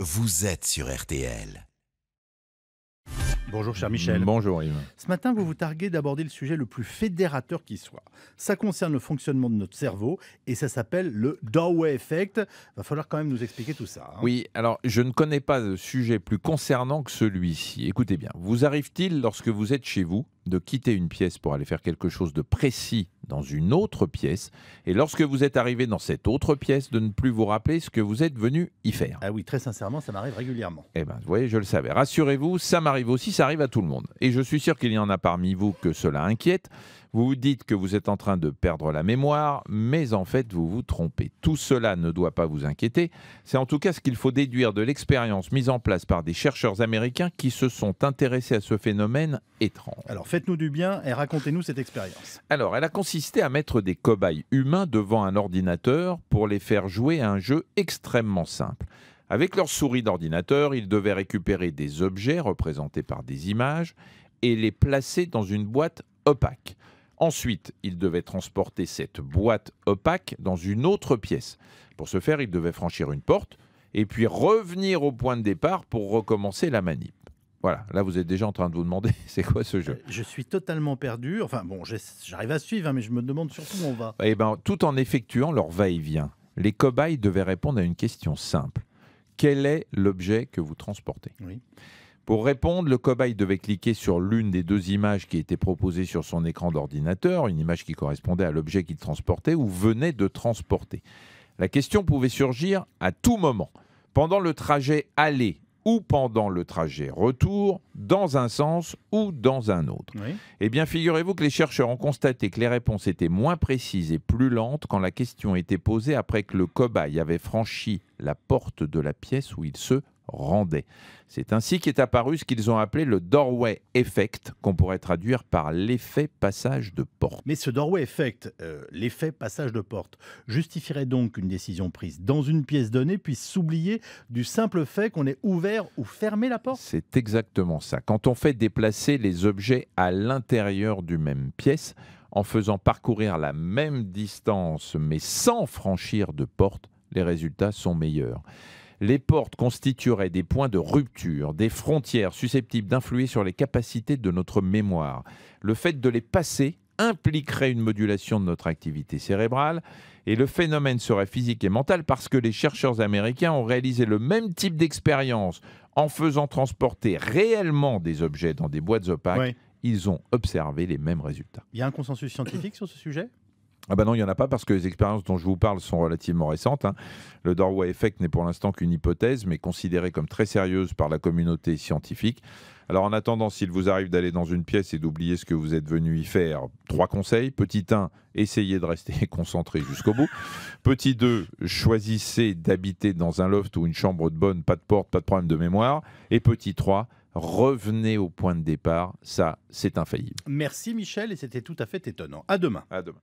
Vous êtes sur RTL. Bonjour cher Michel. Bonjour Yves. Ce matin, vous vous targuez d'aborder le sujet le plus fédérateur qui soit. Ça concerne le fonctionnement de notre cerveau et ça s'appelle le Doorway Effect. Va falloir quand même nous expliquer tout ça. Hein. Oui, alors je ne connais pas de sujet plus concernant que celui-ci. Écoutez bien, vous arrive-t-il lorsque vous êtes chez vous de quitter une pièce pour aller faire quelque chose de précis dans une autre pièce. Et lorsque vous êtes arrivé dans cette autre pièce, de ne plus vous rappeler ce que vous êtes venu y faire. Ah oui, très sincèrement, ça m'arrive régulièrement. Eh bien, vous voyez, je le savais. Rassurez-vous, ça m'arrive aussi, ça arrive à tout le monde. Et je suis sûr qu'il y en a parmi vous que cela inquiète. Vous vous dites que vous êtes en train de perdre la mémoire, mais en fait, vous vous trompez. Tout cela ne doit pas vous inquiéter. C'est en tout cas ce qu'il faut déduire de l'expérience mise en place par des chercheurs américains qui se sont intéressés à ce phénomène étrange. Alors, faites-nous du bien et racontez-nous cette expérience. Alors, elle a consisté à mettre des cobayes humains devant un ordinateur pour les faire jouer à un jeu extrêmement simple. Avec leur souris d'ordinateur, ils devaient récupérer des objets représentés par des images et les placer dans une boîte opaque. Ensuite, ils devaient transporter cette boîte opaque dans une autre pièce. Pour ce faire, ils devaient franchir une porte et puis revenir au point de départ pour recommencer la manip. Voilà, là vous êtes déjà en train de vous demander c'est quoi ce jeu. Je suis totalement perdu. Enfin bon, j'arrive à suivre, hein, mais je me demande surtout où on va. Eh ben, tout en effectuant leur va-et-vient, les cobayes devaient répondre à une question simple quel est l'objet que vous transportez pour répondre, le cobaye devait cliquer sur l'une des deux images qui étaient proposées sur son écran d'ordinateur, une image qui correspondait à l'objet qu'il transportait ou venait de transporter. La question pouvait surgir à tout moment, pendant le trajet aller ou pendant le trajet retour, dans un sens ou dans un autre. Eh bien, figurez-vous que les chercheurs ont constaté que les réponses étaient moins précises et plus lentes quand la question était posée après que le cobaye avait franchi la porte de la pièce où il se rendait. C'est ainsi qu'est apparu ce qu'ils ont appelé le doorway effect, qu'on pourrait traduire par l'effet passage de porte. Mais ce doorway effect, euh, l'effet passage de porte, justifierait donc qu'une décision prise dans une pièce donnée puisse s'oublier du simple fait qu'on ait ouvert ou fermé la porte C'est exactement ça. Quand on fait déplacer les objets à l'intérieur d'une même pièce, en faisant parcourir la même distance mais sans franchir de porte, les résultats sont meilleurs. Les portes constitueraient des points de rupture, des frontières susceptibles d'influer sur les capacités de notre mémoire. Le fait de les passer impliquerait une modulation de notre activité cérébrale et le phénomène serait physique et mental parce que les chercheurs américains ont réalisé le même type d'expérience en faisant transporter réellement des objets dans des boîtes opaques. Ils ont observé les mêmes résultats. Il y a un consensus scientifique sur ce sujet ah ben non, il n'y en a pas parce que les expériences dont je vous parle sont relativement récentes. Hein. Le Doorway Effect n'est pour l'instant qu'une hypothèse, mais considérée comme très sérieuse par la communauté scientifique. Alors en attendant, s'il vous arrive d'aller dans une pièce et d'oublier ce que vous êtes venu y faire, trois conseils. Petit 1, essayez de rester concentré jusqu'au bout. Petit 2, choisissez d'habiter dans un loft ou une chambre de bonne, pas de porte, pas de problème de mémoire. Et petit 3, revenez au point de départ. Ça, c'est infaillible. Merci Michel, et c'était tout à fait étonnant. À demain. À demain.